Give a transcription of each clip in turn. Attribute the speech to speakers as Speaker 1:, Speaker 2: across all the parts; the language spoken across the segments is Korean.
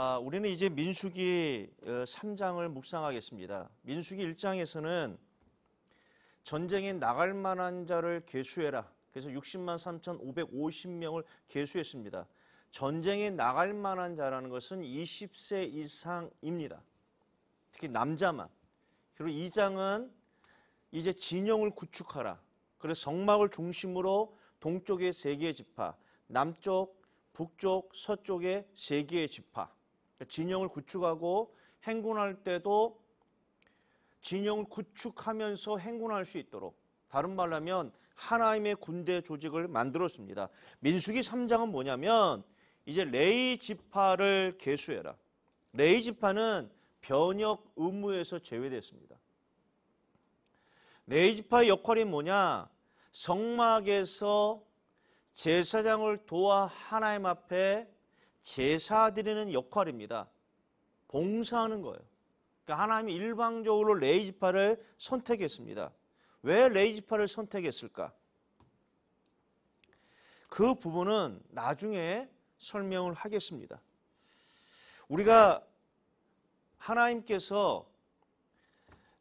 Speaker 1: 아, 우리는 이제 민수기 3장을 어, 묵상하겠습니다. 민수기 1장에서는 전쟁에 나갈 만한 자를 계수해라. 그래서 60만 3,550명을 계수했습니다. 전쟁에 나갈 만한 자라는 것은 20세 이상입니다. 특히 남자만. 그리고 2장은 이제 진영을 구축하라. 그래서 성막을 중심으로 동쪽에세개의 지파, 남쪽, 북쪽, 서쪽에세개의 지파. 진영을 구축하고 행군할 때도 진영을 구축하면서 행군할 수 있도록 다른 말로 하면 하나님의 군대 조직을 만들었습니다. 민수기 3장은 뭐냐면 이제 레이 지파를 계수해라 레이 지파는 변역 의무에서 제외됐습니다. 레이 지파의 역할이 뭐냐? 성막에서 제사장을 도와 하나님 앞에 제사 드리는 역할입니다. 봉사하는 거예요. 그러니까 하나님이 일방적으로 레이지파를 선택했습니다. 왜 레이지파를 선택했을까? 그 부분은 나중에 설명을 하겠습니다. 우리가 하나님께서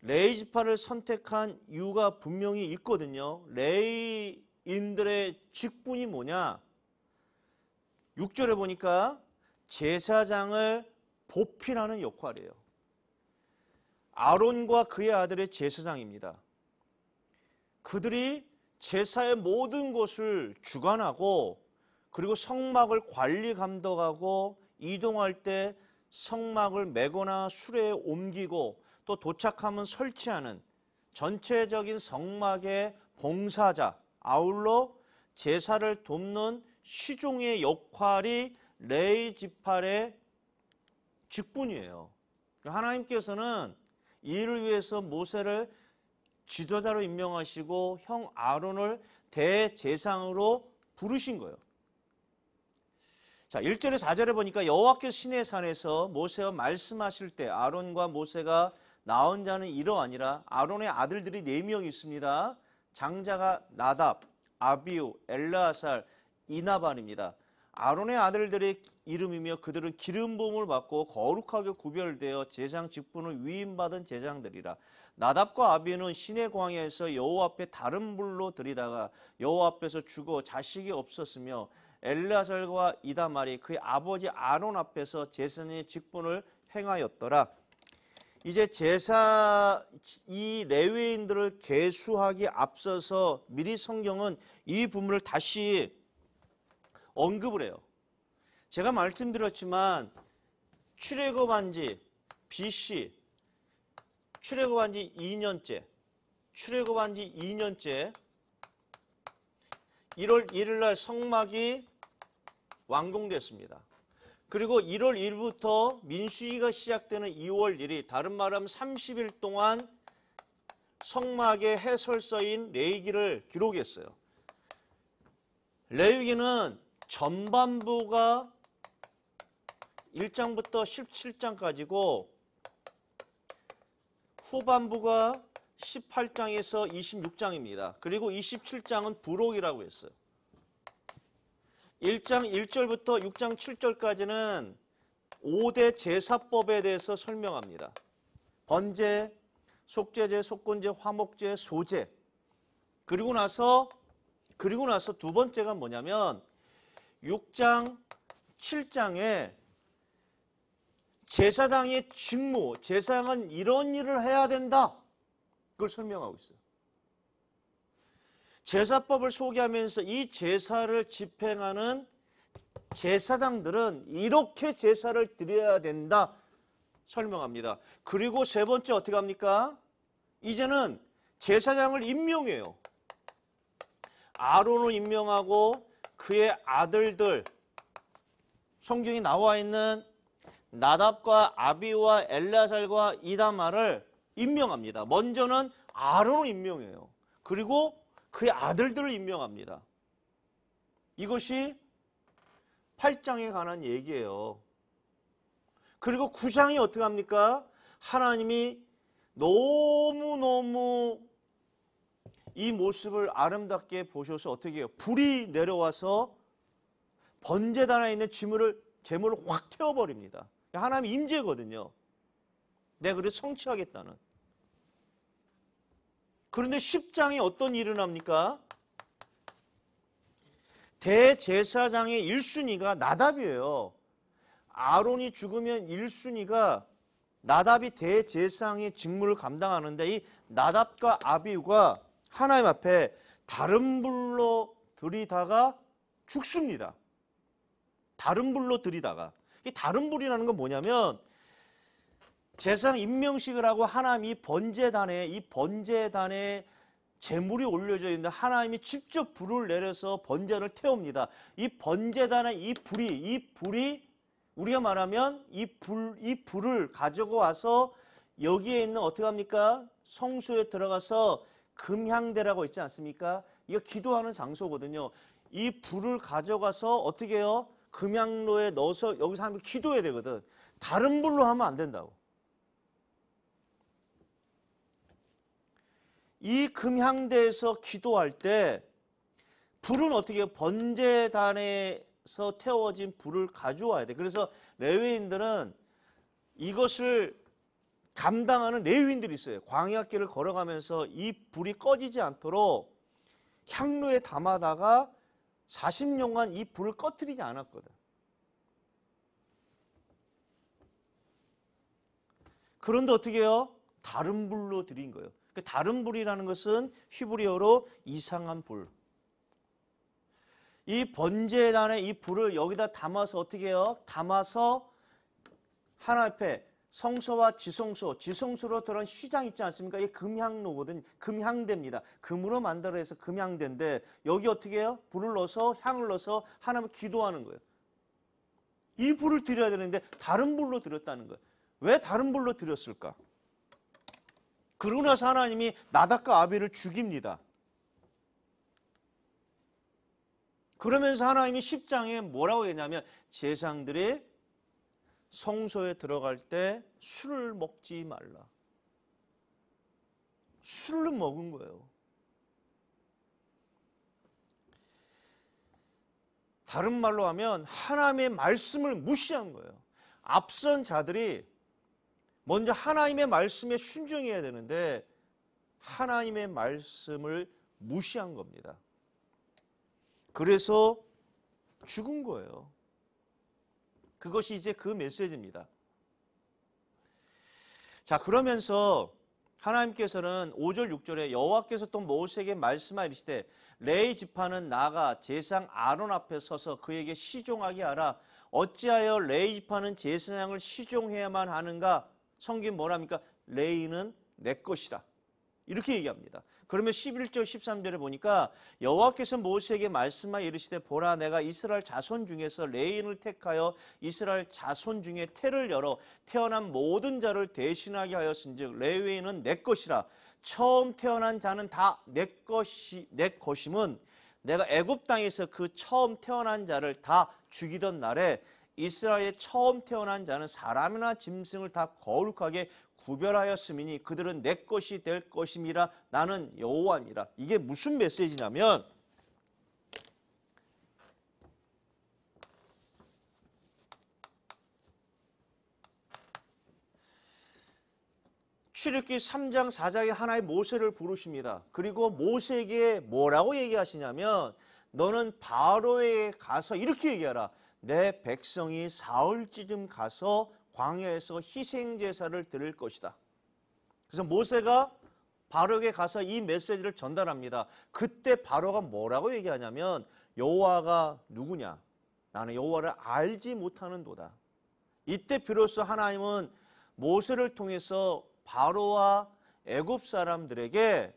Speaker 1: 레이지파를 선택한 이유가 분명히 있거든요. 레이인들의 직분이 뭐냐? 6절에 보니까 제사장을 보필하는 역할이에요. 아론과 그의 아들의 제사장입니다. 그들이 제사의 모든 것을 주관하고 그리고 성막을 관리 감독하고 이동할 때 성막을 메거나 수레에 옮기고 또 도착하면 설치하는 전체적인 성막의 봉사자 아울러 제사를 돕는 시종의 역할이 레이지팔의 직분이에요. 그러니까 하나님께서는 이를 위해서 모세를 지도자로 임명하시고 형 아론을 대제상으로 부르신 거예요. 자, 1절에 4절에 보니까 여호와께서 시내산에서 모세와 말씀하실 때 아론과 모세가 나 혼자는 이러 아니라 아론의 아들들이 4명 있습니다. 장자가 나답, 아비우, 엘라살, 이나반입니다. 아론의 아들들의 이름이며 그들은 기름 부음을 받고 거룩하게 구별되어 제장 직분을 위임받은 제장들이라. 나답과 아비는 신의 광야에서 여호 앞에 다른 불로 들이다가 여호 앞에서 죽어 자식이 없었으며 엘라살과 이다말이 그의 아버지 아론 앞에서 제사의 직분을 행하였더라. 이제 제사 이 레위인들을 계수하기 앞서서 미리 성경은 이 부분을 다시 언급을 해요. 제가 말씀드렸지만 출애굽한 지 BC 출애굽한 지 2년째 출애굽한 지 2년째 1월 1일 날 성막이 완공됐습니다. 그리고 1월 1일부터 민수기가 시작되는 2월 1일 다른 말하면 30일 동안 성막의 해설서인 레이기를 기록했어요. 레이기는 전반부가 1장부터 17장까지고 후반부가 18장에서 26장입니다. 그리고 27장은 부록이라고 했어요. 1장 1절부터 6장 7절까지는 5대 제사법에 대해서 설명합니다. 번제, 속죄제, 속건제, 화목제, 소제. 그리고 나서 그리고 나서 두 번째가 뭐냐면 6장 7장에 제사장의 직무, 제사장은 이런 일을 해야 된다. 그걸 설명하고 있어요. 제사법을 소개하면서 이 제사를 집행하는 제사장들은 이렇게 제사를 드려야 된다. 설명합니다. 그리고 세 번째 어떻게 합니까? 이제는 제사장을 임명해요. 아론을 임명하고 그의 아들들 성경이 나와 있는 나답과 아비와 엘라살과 이다마를 임명합니다. 먼저는 아론을 임명해요. 그리고 그의 아들들을 임명합니다. 이것이 8장에 관한 얘기예요. 그리고 9장이 어떻게 합니까? 하나님이 너무너무 이 모습을 아름답게 보셔서 어떻게 해요? 불이 내려와서 번제단에 있는 지물을 제물을 확 태워버립니다. 하나님 임재거든요. 내가 그를 성취하겠다는. 그런데 10장에 어떤 일이 일어납니까? 대제사장의 1순위가 나답이에요. 아론이 죽으면 1순위가 나답이 대제사장의 직무를 감당하는데 이 나답과 아비우가 하나님 앞에 다른 불로 들이다가 죽습니다. 다른 불로 들이다가 이 다른 불이라는 건 뭐냐면 제사장 임명식을 하고 하나님이 번제단에 이 번제단에 재물이 올려져 있는데 하나님이 직접 불을 내려서 번제를 태웁니다. 이 번제단에 이 불이 이 불이 우리가 말하면 이 불 이 불을 가지고 와서 여기에 있는 어떻게 합니까? 성소에 들어가서 금향대라고 있지 않습니까? 이거 기도하는 장소거든요. 이 불을 가져가서 어떻게 해요? 금향로에 넣어서 여기서 하면 기도해야 되거든. 다른 불로 하면 안 된다고. 이 금향대에서 기도할 때 불은 어떻게 해요? 번제단에서 태워진 불을 가져와야 돼. 그래서 레위인들은 이것을 감당하는 레위인들이 있어요. 광야길을 걸어가면서 이 불이 꺼지지 않도록 향로에 담아다가 40년간 이 불을 꺼뜨리지 않았거든. 그런데 어떻게 해요? 다른 불로 드린 거예요. 그 다른 불이라는 것은 히브리어로 이상한 불. 이 번제단의 이 불을 여기다 담아서 어떻게 해요? 담아서 하나 앞에 성소와 지성소, 지성소로 들어온 시장 있지 않습니까? 이게 금향로거든, 금향대입니다. 금으로 만들어서 금향대인데 여기 어떻게 해요? 불을 넣어서 향을 넣어서 하나님 기도하는 거예요. 이 불을 드려야 되는데 다른 불로 드렸다는 거예요. 왜 다른 불로 드렸을까? 그러고 나서 하나님이 나닷과 아벨을 죽입니다. 그러면서 하나님이 10장에 뭐라고 했냐면 재상들이 성소에 들어갈 때 술을 먹지 말라. 술을 먹은 거예요. 다른 말로 하면 하나님의 말씀을 무시한 거예요. 앞선 자들이 먼저 하나님의 말씀에 순종해야 되는데 하나님의 말씀을 무시한 겁니다. 그래서 죽은 거예요. 그것이 이제 그 메시지입니다. 자, 그러면서 하나님께서는 5절 6절에 여호와께서 또 모세에게 말씀하시되 레이 지파는 나가 제상 아론 앞에 서서 그에게 시종하게 하라 어찌하여 레이 지파는 제사장을 시종해야만 하는가 성경 뭐랍니까? 레이는 내 것이다. 이렇게 얘기합니다. 그러면 11절 13절에 보니까 여호와께서 모세에게 말씀하 이르시되 보라 내가 이스라엘 자손 중에서 레인을 택하여 이스라엘 자손 중에 태를 열어 태어난 모든 자를 대신하게 하였은즉 레위인은 내 것이라 처음 태어난 자는 다 내 것이 내 것임은 내가 애굽 땅에서 그 처음 태어난 자를 다 죽이던 날에 이스라엘의 처음 태어난 자는 사람이나 짐승을 다 거룩하게 구별하였음이니 그들은 내 것이 될 것임이라 나는 여호와니라. 이게 무슨 메시지냐면 출애굽기 3장 4장에 하나의 모세를 부르십니다. 그리고 모세에게 뭐라고 얘기하시냐면 너는 바로에 가서 이렇게 얘기하라. 내 백성이 사흘쯤 가서 광야에서 희생 제사를 드릴 것이다. 그래서 모세가 바로에게 가서 이 메시지를 전달합니다. 그때 바로가 뭐라고 얘기하냐면 여호와가 누구냐? 나는 여호와를 알지 못하는도다. 이때 비로소 하나님은 모세를 통해서 바로와 애굽 사람들에게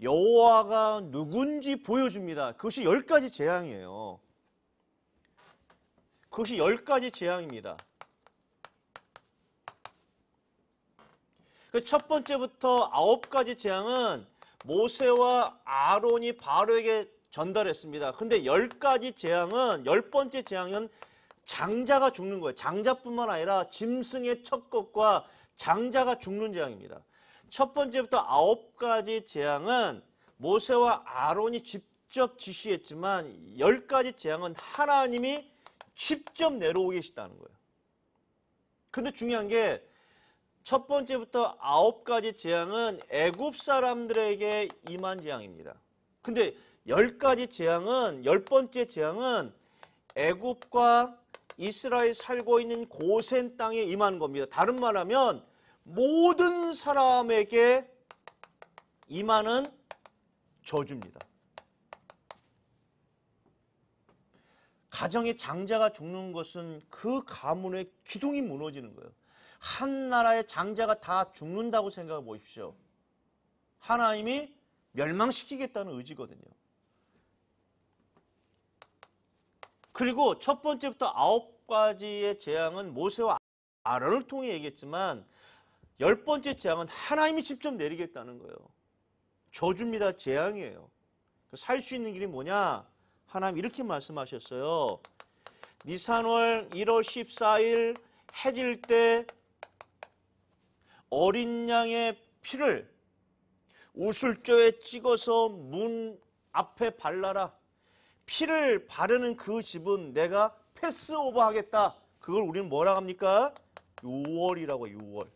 Speaker 1: 여호와가 누군지 보여줍니다. 그것이 열 가지 재앙이에요. 그것이 열 가지 재앙입니다. 그첫 번째부터 아홉 가지 재앙은 모세와 아론이 바로에게 전달했습니다. 근데 열 가지 재앙은 열 번째 재앙은 장자가 죽는 거예요. 장자뿐만 아니라 짐승의 첫 것과 장자가 죽는 재앙입니다. 첫 번째부터 아홉 가지 재앙은 모세와 아론이 직접 지시했지만 열 가지 재앙은 하나님이 직접 내려오고 계시다는 거예요. 근데 중요한 게첫 번째부터 아홉 가지 재앙은 애굽 사람들에게 임한 재앙입니다. 근데 열 가지 재앙은 열 번째 재앙은 애굽과 이스라엘 살고 있는 고센 땅에 임한 겁니다. 다른 말하면 모든 사람에게 임하는 저주입니다. 가정의 장자가 죽는 것은 그 가문의 기둥이 무너지는 거예요. 한 나라의 장자가 다 죽는다고 생각해 보십시오. 하나님이 멸망시키겠다는 의지거든요. 그리고 첫 번째부터 아홉 가지의 재앙은 모세와 아론을 통해 얘기했지만 열 번째 재앙은 하나님이 직접 내리겠다는 거예요. 저주입니다. 재앙이에요. 그 살수 있는 길이 뭐냐? 하나님 이렇게 말씀하셨어요. 니산월 1월 14일 해질 때 어린 양의 피를 우술조에 찍어서 문 앞에 발라라. 피를 바르는 그 집은 내가 패스오버 하겠다. 그걸 우리는 뭐라 합니까? 6월이라고 6월.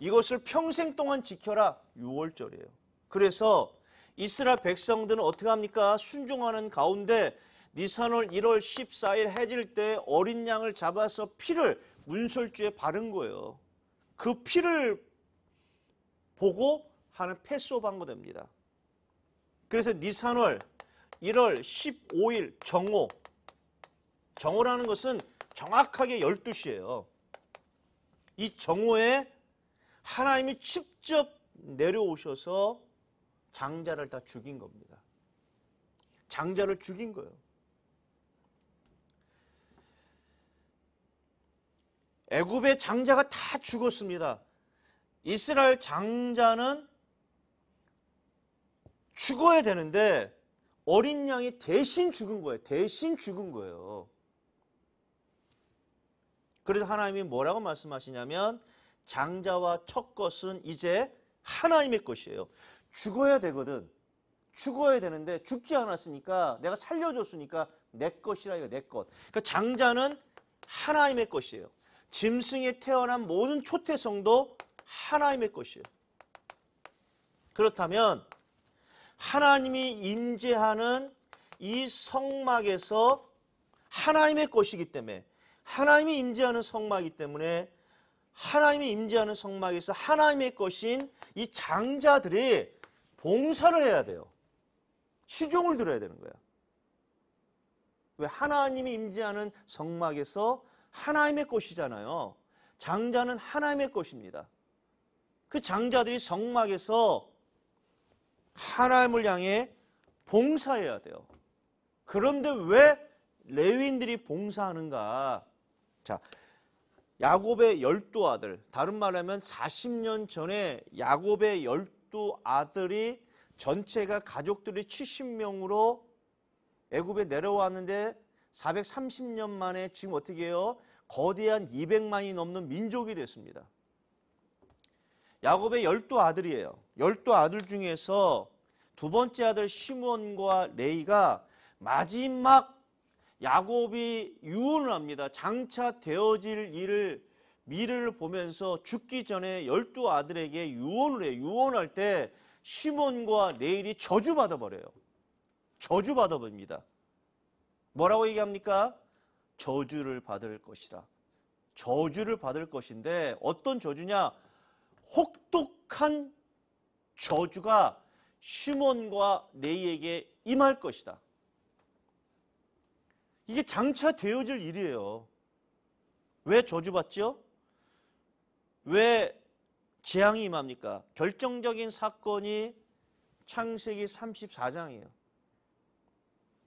Speaker 1: 이것을 평생 동안 지켜라. 6월절이에요. 그래서 이스라 백성들은 어떻게 합니까? 순종하는 가운데 니산월 1월 14일 해질 때 어린 양을 잡아서 피를 문설주에 바른 거예요. 그 피를 보고 하는 패스오브 한됩니다 그래서 니산월 1월 15일 정오 정오라는 것은 정확하게 12시예요. 이 정오에 하나님이 직접 내려오셔서 장자를 다 죽인 겁니다. 장자를 죽인 거예요. 애굽의 장자가 다 죽었습니다. 이스라엘 장자는 죽어야 되는데 어린 양이 대신 죽은 거예요. 대신 죽은 거예요. 그래서 하나님이 뭐라고 말씀하시냐면 장자와 첫 것은 이제 하나님의 것이에요. 죽어야 되거든. 죽어야 되는데 죽지 않았으니까 내가 살려줬으니까 내 것이라 이거 내 것. 그러니까 장자는 하나님의 것이에요. 짐승에 태어난 모든 초태성도 하나님의 것이에요. 그렇다면 하나님이 임재하는 이 성막에서 하나님의 것이기 때문에 하나님이 임재하는 성막이기 때문에 하나님이 임재하는 성막에서 하나님의 것인 이 장자들이 봉사를 해야 돼요. 시종을 들어야 되는 거야. 왜 하나님이 임재하는 성막에서 하나님의 것이잖아요. 장자는 하나님의 것입니다. 그 장자들이 성막에서 하나님을 향해 봉사해야 돼요. 그런데 왜 레위인들이 봉사하는가? 자, 야곱의 열두 아들, 다른 말로 하면 40년 전에 야곱의 열두 아들이 전체가 가족들이 70명으로 애굽에 내려왔는데 430년 만에 지금 어떻게 해요? 거대한 200만이 넘는 민족이 됐습니다. 야곱의 열두 아들이에요. 열두 아들 중에서 두 번째 아들 시므온과 레이가 마지막 야곱이 유언을 합니다. 장차 되어질 일을 미래를 보면서 죽기 전에 열두 아들에게 유언을 해요. 유언할 때 시몬과 레일이 저주받아 버려요. 저주받아 버립니다. 뭐라고 얘기합니까? 저주를 받을 것이라. 저주를 받을 것인데 어떤 저주냐? 혹독한 저주가 시몬과 레이에게 임할 것이다. 이게 장차 되어질 일이에요. 왜 저주받죠? 왜 재앙이 임합니까? 결정적인 사건이 창세기 34장이에요.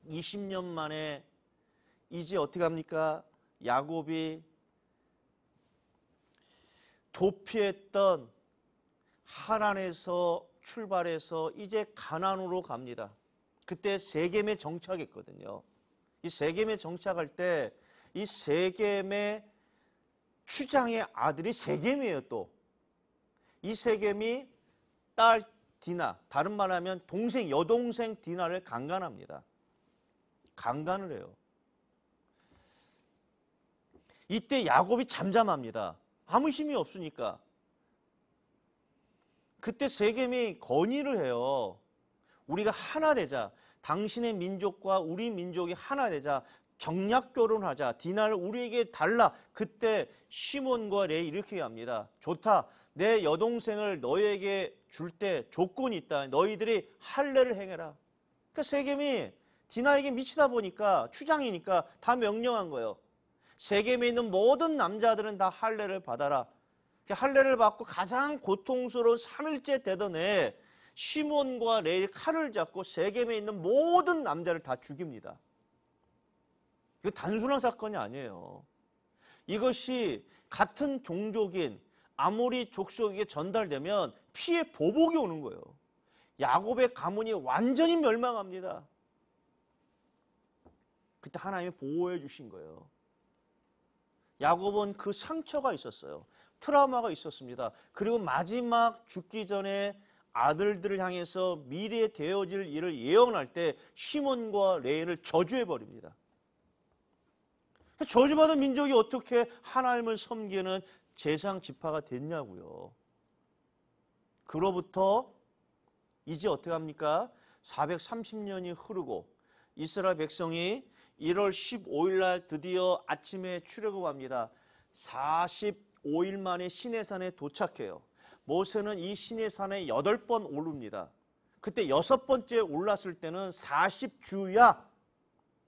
Speaker 1: 20년 만에 이제 어떻게 합니까? 야곱이 도피했던 하란에서 출발해서 이제 가난으로 갑니다. 그때 세겜에 정착했거든요. 이 세겜에 정착할 때 이 세겜의 추장의 아들이 세겜이에요 또. 이 세겜이 딸 디나, 다른 말하면 동생, 여동생 디나를 강간합니다. 강간을 해요. 이때 야곱이 잠잠합니다. 아무 힘이 없으니까. 그때 세겜이 건의를 해요. 우리가 하나 되자. 당신의 민족과 우리 민족이 하나 되자. 정략 결혼하자. 디나 우리에게 달라. 그때 시몬과 레이 이렇게 합니다. 좋다. 내 여동생을 너에게 줄 때 조건이 있다. 너희들이 할례를 행해라. 그러니까 세겜이 디나에게 미치다 보니까 추장이니까 다 명령한 거예요. 세겜에 있는 모든 남자들은 다 할례를 받아라. 할례를 받고 가장 고통스러운 3일째 되던 해 시몬과 레일 칼을 잡고 세겜에 있는 모든 남자를 다 죽입니다. 이거 단순한 사건이 아니에요. 이것이 같은 종족인 아무리 족속에게 전달되면 피해 보복이 오는 거예요. 야곱의 가문이 완전히 멸망합니다. 그때 하나님이 보호해 주신 거예요. 야곱은 그 상처가 있었어요. 트라우마가 있었습니다. 그리고 마지막 죽기 전에 아들들을 향해서 미래에 되어질 일을 예언할 때 시몬과 레인을 저주해 버립니다. 저주받은 민족이 어떻게 하나님을 섬기는 재상 지파가 됐냐고요. 그로부터 이제 어떻게 합니까? 430년이 흐르고 이스라엘 백성이 1월 15일 날 드디어 아침에 출애굽합니다. 45일 만에 시내산에 도착해요. 모세는 이 시내산에 8번 오릅니다. 그때 여섯 번째 올랐을 때는 40주야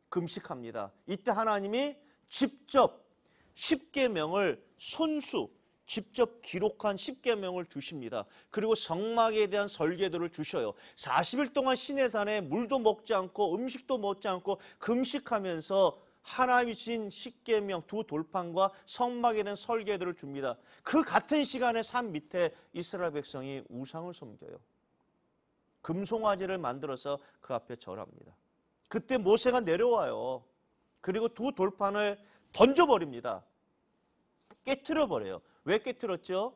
Speaker 1: 금식합니다. 이때 하나님이 직접 1 0계명을 손수 직접 기록한 십계명을 주십니다. 그리고 성막에 대한 설계도를 주셔요. 40일 동안 시내산에 물도 먹지 않고 음식도 먹지 않고 금식하면서 하나님이 주신 십계명두 돌판과 성막에 대한 설계도를 줍니다. 그 같은 시간에 산 밑에 이스라엘 백성이 우상을 섬겨요. 금송아지를 만들어서 그 앞에 절합니다. 그때 모세가 내려와요. 그리고 두 돌판을 던져버립니다. 깨트려 버려요. 왜 깨트렸죠?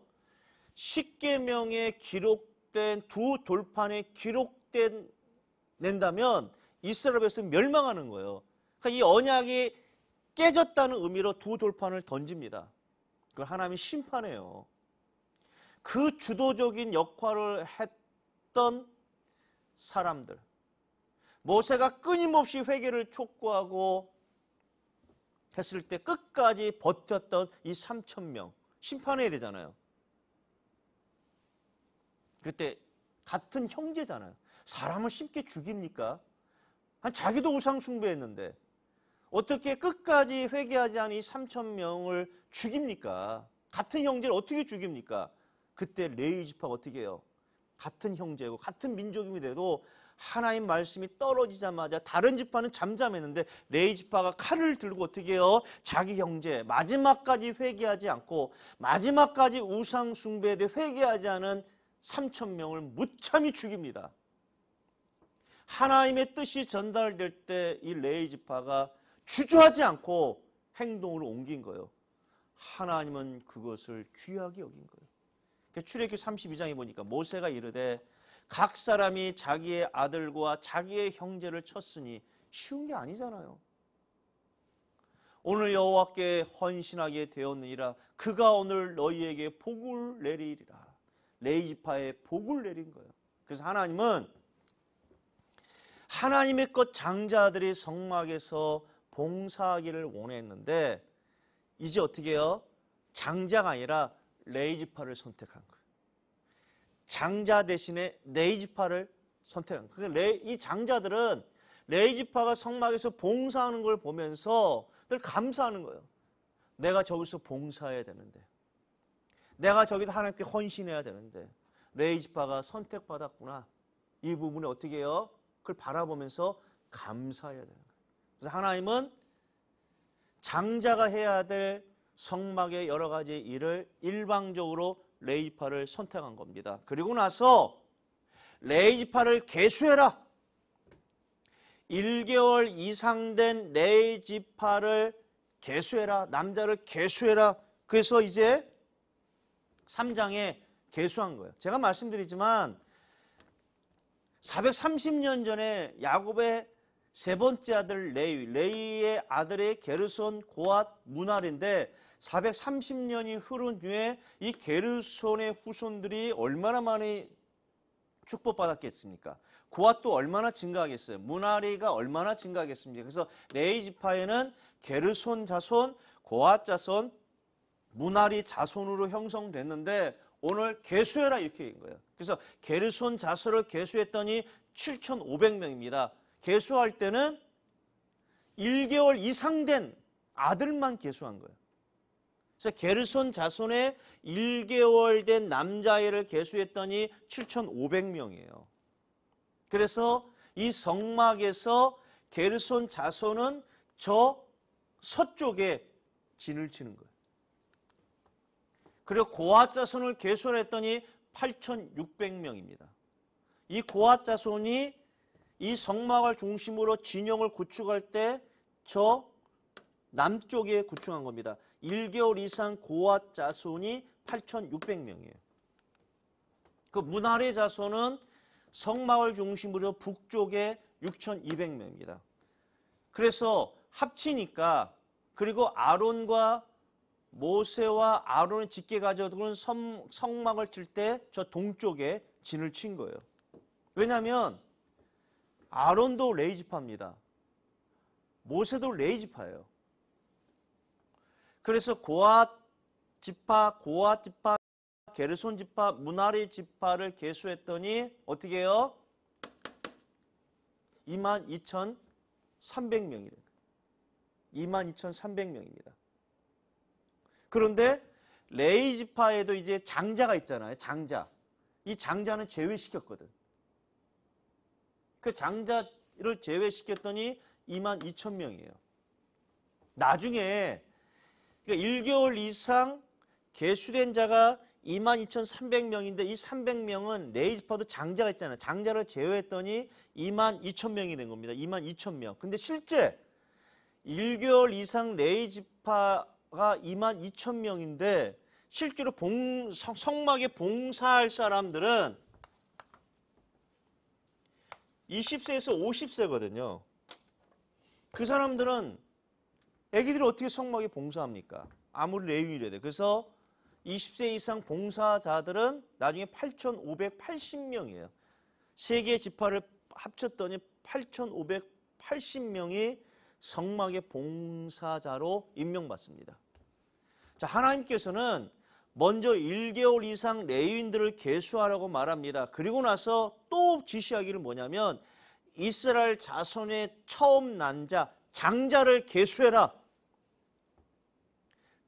Speaker 1: 십계명에 기록된 두 돌판에 기록된 낸다면 이스라엘 백성 멸망하는 거예요. 그러니까 이 언약이 깨졌다는 의미로 두 돌판을 던집니다. 그걸 하나님이 심판해요. 그 주도적인 역할을 했던 사람들 모세가 끊임없이 회개를 촉구하고 했을 때 끝까지 버텼던 이 3천 명 심판해야 되잖아요. 그때 같은 형제잖아요. 사람을 쉽게 죽입니까? 한 자기도 우상 숭배했는데 어떻게 끝까지 회개하지 않은 이 3천 명을 죽입니까? 같은 형제를 어떻게 죽입니까? 그때 레위 지파가 어떻게 해요? 같은 형제고 같은 민족임이 돼도 하나님 말씀이 떨어지자마자 다른 지파는 잠잠했는데 레이 지파가 칼을 들고 어떻게 해요? 자기 형제 마지막까지 회개하지 않고 마지막까지 우상 숭배에 대해 회개하지 않은 3천 명을 무참히 죽입니다. 하나님의 뜻이 전달될 때 이 레이 지파가 주저하지 않고 행동으로 옮긴 거예요. 하나님은 그것을 귀하게 여긴 거예요. 그러니까 출애굽 32장에 보니까 모세가 이르되 각 사람이 자기의 아들과 자기의 형제를 쳤으니 쉬운 게 아니잖아요. 오늘 여호와께 헌신하게 되었느니라 그가 오늘 너희에게 복을 내리리라. 레이지파에 복을 내린 거예요. 그래서 하나님은 하나님의 것 장자들이 성막에서 봉사하기를 원했는데 이제 어떻게 해요? 장자가 아니라 레이지파를 선택한 거예요. 장자 대신에 레이지파를 선택한. 그러 그러니까 레, 이 장자들은 레이지파가 성막에서 봉사하는 걸 보면서 늘 감사하는 거예요. 내가 저기서 봉사해야 되는데. 내가 저기서 하나님께 헌신해야 되는데. 레이지파가 선택받았구나. 이 부분에 어떻게 해요? 그걸 바라보면서 감사해야 되는 거예요. 그래서 하나님은 장자가 해야 될 성막의 여러 가지 일을 일방적으로 레이파를 선택한 겁니다. 그리고 나서 레이지파를 개수해라. 1개월 이상 된 레이지파를 개수해라. 남자를 개수해라. 그래서 이제 3장에 개수한 거예요. 제가 말씀드리지만 430년 전에 야곱의 세 번째 아들 레이, 레이의 아들의 게르손 고앗 문할인데 430년이 흐른 후에 이 게르손의 후손들이 얼마나 많이 축복받았겠습니까? 고아 또 얼마나 증가하겠어요? 문화리가 얼마나 증가하겠습니까? 그래서 레이지파에는 게르손 자손, 고아 자손, 문화리 자손으로 형성됐는데 오늘 개수해라 이렇게 된 거예요. 그래서 게르손 자손을 개수했더니 7,500명입니다. 개수할 때는 1개월 이상 된 아들만 개수한 거예요. 그래서 게르손 자손의 1개월 된남자애를 계수했더니 7,500명이에요. 그래서 이 성막에서 게르손 자손은 저 서쪽에 진을 치는 거예요. 그리고 고아 자손을 계수했더니 8,600명입니다. 이 고아 자손이 이 성막을 중심으로 진영을 구축할 때 저 남쪽에 구축한 겁니다. 1개월 이상 고압 자손이 8,600명이에요. 그문아래 자손은 성마을 중심으로 북쪽에 6,200명입니다. 그래서 합치니까 그리고 아론과 모세와 아론의 직계 가져오은 성막을 칠 때 저 동쪽에 진을 친 거예요. 왜냐하면 아론도 레이지파입니다. 모세도 레이지파예요. 그래서 고아 지파, 고아 지파, 게르손 지파, 문아리 지파를 계수했더니 어떻게 해요? 22,300명이 됩니 22,300명입니다. 그런데 레이 지파에도 이제 장자가 있잖아요. 장자. 이 장자는 제외시켰거든. 그 장자를 제외시켰더니 2 2 0 0 0 명이에요. 나중에 그러니까 1개월 이상 개수된 자가 22,300명인데 이 300명은 레이지퍼드 장자가 있잖아요. 장자를 제외했더니 22,000명이 된 겁니다. 22,000명. 근데 실제 1개월 이상 레이지파가 22,000명인데 실제로 봉, 성막에 봉사할 사람들은 20세에서 50세거든요. 그 사람들은 애기들이 어떻게 성막에 봉사합니까? 아무리 레위인이라 돼. 그래서 20세 이상 봉사자들은 나중에 8,580명이에요. 세계 지파를 합쳤더니 8,580명이 성막의 봉사자로 임명받습니다. 자, 하나님께서는 먼저 1개월 이상 레인들을 계수하라고 말합니다. 그리고 나서 또 지시하기를 뭐냐면 이스라엘 자손의 처음 난 자, 장자를 계수해라.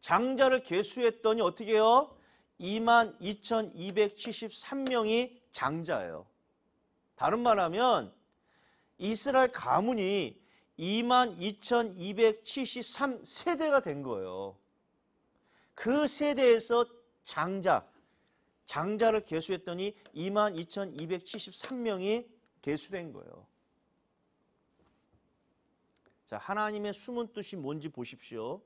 Speaker 1: 장자를 계수했더니 어떻게 해요? 2만 2,273명이 장자예요. 다른 말 하면 이스라엘 가문이 2만 2,273세대가 된 거예요. 그 세대에서 장자, 장자를 개수했더니 2만 2,273명이 개수된 거예요. 자, 하나님의 숨은 뜻이 뭔지 보십시오.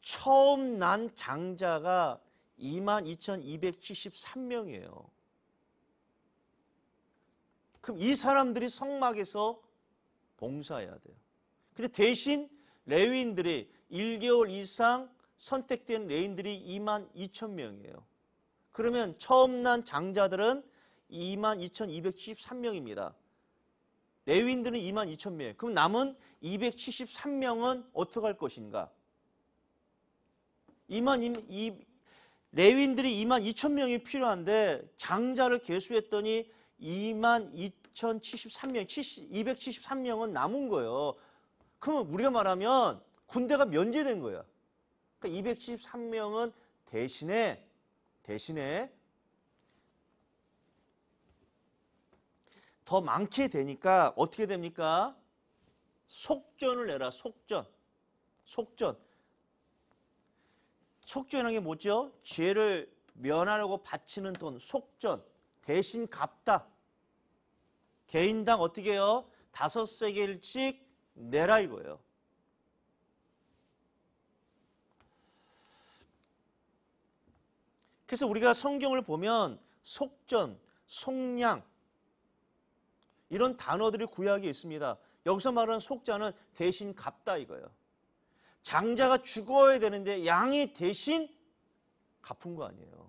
Speaker 1: 처음 난 장자가 22,273명이에요. 그럼 이 사람들이 성막에서 봉사해야 돼요. 근데 대신 레위인들이 1개월 이상 선택된 레인들이 2만 2천 명이에요. 그러면 처음 난 장자들은 2만 2,273명입니다. 레윈들은 2만 2천 명. 그럼 남은 273명은 어떻게 할 것인가? 2만 2, 레윈들이 2만 2천 명이 필요한데 장자를 계수했더니 2만 2,073명, 70, 273명은 남은 거예요. 그러면 우리가 말하면 군대가 면제된 거야. 그러니까 273명은 대신에 대신에 더 많게 되니까 어떻게 됩니까? 속전을 내라. 속전. 속전. 속전이라는 게 뭐죠? 죄를 면하려고 바치는 돈. 속전. 대신 갚다. 개인당 어떻게 해요? 다섯 세겔씩 내라 이거예요. 그래서 우리가 성경을 보면 속전, 속량, 이런 단어들이 구약에 있습니다. 여기서 말하는 속자는 대신 갚다 이거예요. 장자가 죽어야 되는데 양이 대신 갚은 거 아니에요.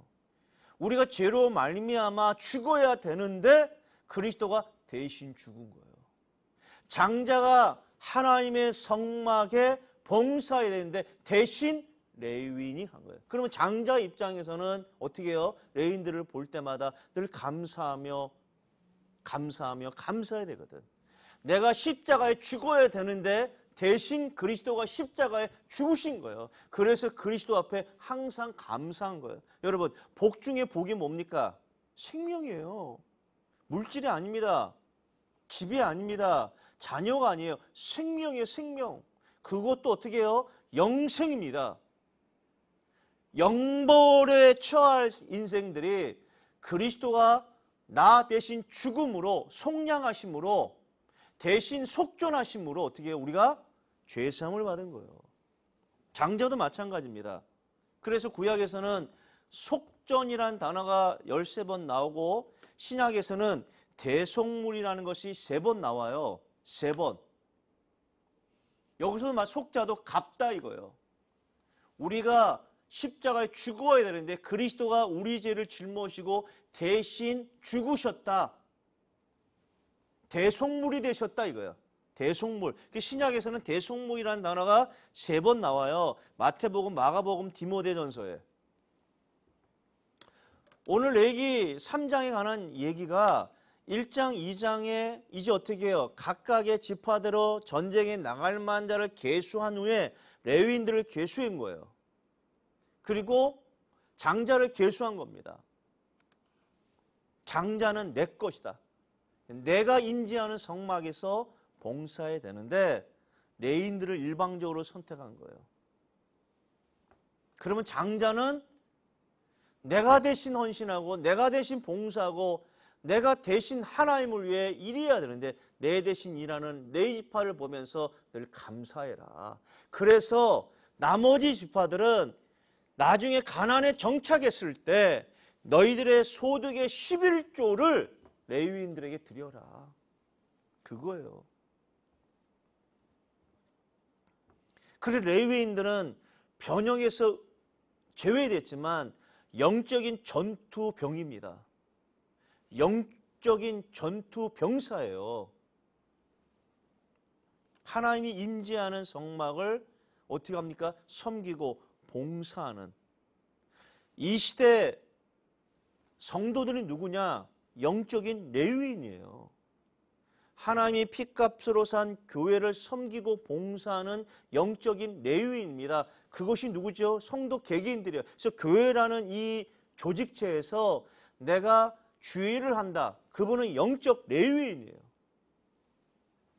Speaker 1: 우리가 죄로 말미암아 죽어야 되는데 그리스도가 대신 죽은 거예요. 장자가 하나님의 성막에 봉사해야 되는데 대신 레위인이 한 거예요. 그러면 장자 입장에서는 어떻게 해요? 레인들을 볼 때마다 늘 감사하며 감사하며 감사해야 되거든. 내가 십자가에 죽어야 되는데 대신 그리스도가 십자가에 죽으신 거예요. 그래서 그리스도 앞에 항상 감사한 거예요. 여러분, 복 중에 복이 뭡니까? 생명이에요. 물질이 아닙니다. 집이 아닙니다. 자녀가 아니에요. 생명이에요 생명. 그것도 어떻게 해요? 영생입니다. 영벌에 처할 인생들이 그리스도가 나 대신 죽음으로 속량하심으로 대신 속존하심으로 어떻게 우리가 죄사함을 받은 거예요. 장자도 마찬가지입니다. 그래서 구약에서는 속전이란 단어가 13번 나오고 신약에서는 대속물이라는 것이 3번 나와요. 3번. 여기서막 속자도 갚다 이거예요. 우리가 십자가에 죽어야 되는데 그리스도가 우리 죄를 짊어지고 대신 죽으셨다. 대속물이 되셨다 이거예요. 대속물. 그 신약에서는 대속물이라는 단어가 세 번 나와요. 마태복음, 마가복음, 디모데전서에. 오늘 얘기 3장에 관한 얘기가 1장, 2장에 이제 어떻게 해요? 각각의 지파대로 전쟁에 나갈 만 자를 계수한 후에 레위인들을 계수인 거예요. 그리고 장자를 계수한 겁니다. 장자는 내 것이다. 내가 임지하는 성막에서 봉사해야 되는데 레인들을 일방적으로 선택한 거예요. 그러면 장자는 내가 대신 헌신하고 내가 대신 봉사하고 내가 대신 하나님을 위해 일해야 되는데 내 대신 일하는 레 지파를 보면서 늘 감사해라. 그래서 나머지 지파들은 나중에 가난에 정착했을 때 너희들의 소득의 11조를 레위인들에게 드려라. 그거예요. 그래서 레위인들은 변형에서 제외됐지만 영적인 전투병입니다. 영적인 전투병사예요. 하나님이 임재하는 성막을 어떻게 합니까? 섬기고 봉사하는 이 시대 성도들이 누구냐? 영적인 레위인이에요. 하나님이 피값으로 산 교회를 섬기고 봉사하는 영적인 레위인입니다. 그것이 누구죠? 성도 개개인들이에요. 그래서 교회라는 이 조직체에서 내가 주의를 한다. 그분은 영적 레위인이에요.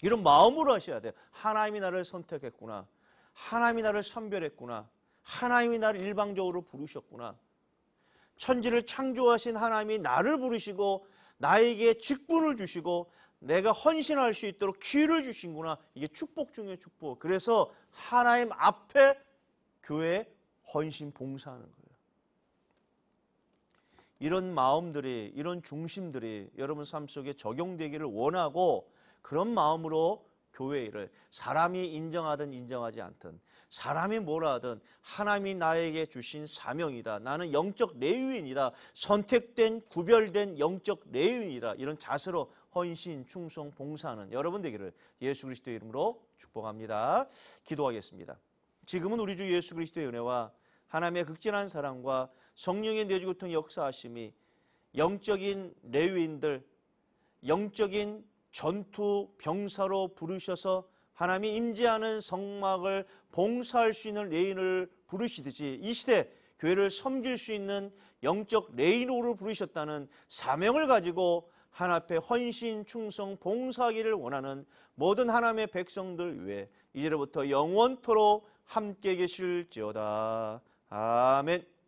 Speaker 1: 이런 마음으로 하셔야 돼요. 하나님이 나를 선택했구나. 하나님이 나를 선별했구나. 하나님이 나를 일방적으로 부르셨구나. 천지를 창조하신 하나님이 나를 부르시고 나에게 직분을 주시고 내가 헌신할 수 있도록 기회를 주신구나. 이게 축복 중의 축복. 그래서 하나님 앞에 교회 헌신 봉사하는 거예요. 이런 마음들이, 이런 중심들이 여러분 삶 속에 적용되기를 원하고 그런 마음으로 교회 일을 사람이 인정하든 인정하지 않든 사람이 뭐라 하든 하나님이 나에게 주신 사명이다. 나는 영적 레위인이다. 선택된 구별된 영적 레위인이다. 이런 자세로 헌신, 충성, 봉사하는 여러분 되기를 예수 그리스도의 이름으로 축복합니다. 기도하겠습니다. 지금은 우리 주 예수 그리스도의 은혜와 하나님의 극진한 사랑과 성령의 내주교통 역사하심이 영적인 레위인들, 영적인 전투 병사로 부르셔서 하나님이 임재하는 성막을 봉사할 수 있는 레인을 부르시듯이 이 시대 교회를 섬길 수 있는 영적 레인노를 부르셨다는 사명을 가지고 하나 앞에 헌신, 충성, 봉사하기를 원하는 모든 하나님의 백성들 위해 이제로부터 영원토록 함께 계실지어다. 아멘.